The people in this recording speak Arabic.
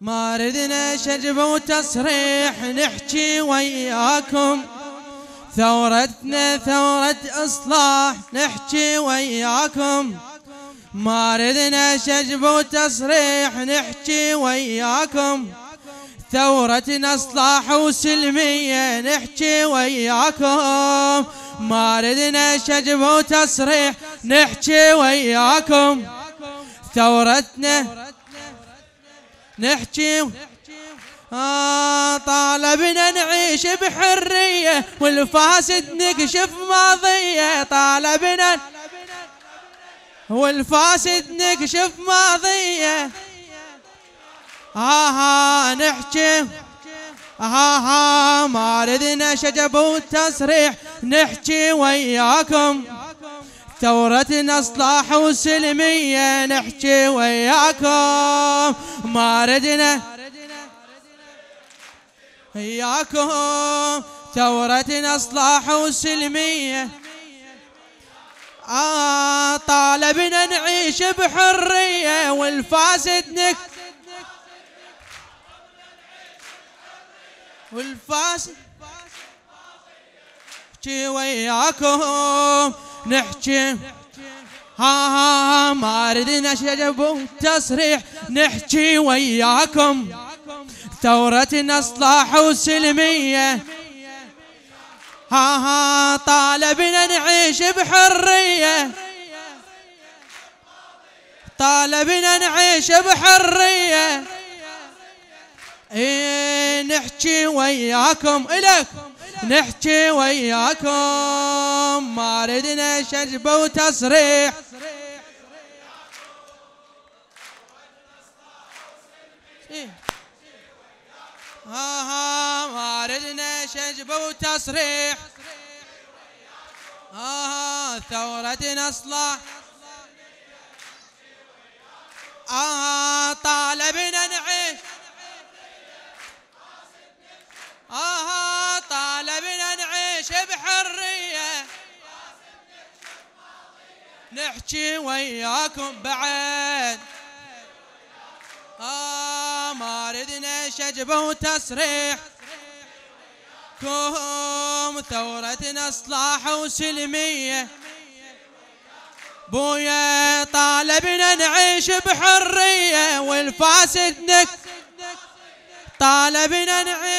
ما ردنا شجب وتصريح نحكي وياكم ثورتنا ثورة إصلاح نحكي وياكم ما ردنا شجب وتصريح نحكي وياكم ثورتنا إصلاح وسلمية نحكي وياكم ما ردنا شجب وتصريح نحكي وياكم ثورتنا نحكي آه طالبنا نعيش بحرية والفاسد نكشف ماضية طالبنا والفاسد نكشف ماضية ها نحكي ها ها ما ردنا شجب وتصريح نحكي وياكم ثورتنا اصلاح وسلمية نحكي وياكم ما ردنا وياكم ثورتنا اصلاح وسلمية آه طالبنا نعيش بحرية والفاسد نك والفاسد وياكم نحكي ها ها ها ما ردنا شجب تصريح نحكي وياكم ثورتنا اصلاح وسلميه ها ها طالبنا نعيش بحريه طالبنا نعيش بحريه إيه، نحكي وياكم الك نحكي وياكم واردنا شجبة وتصريح إيه. ها ها واردنا شجبة وتصريح ها ها ثورتنا اصلاح آه طا نحكي وياكم بعد آه ما ردنا شجب وتصريح كوم ثورتنا اصلاح وسلمية بويا طالبنا نعيش بحرية والفاسد نك طالبنا نعيش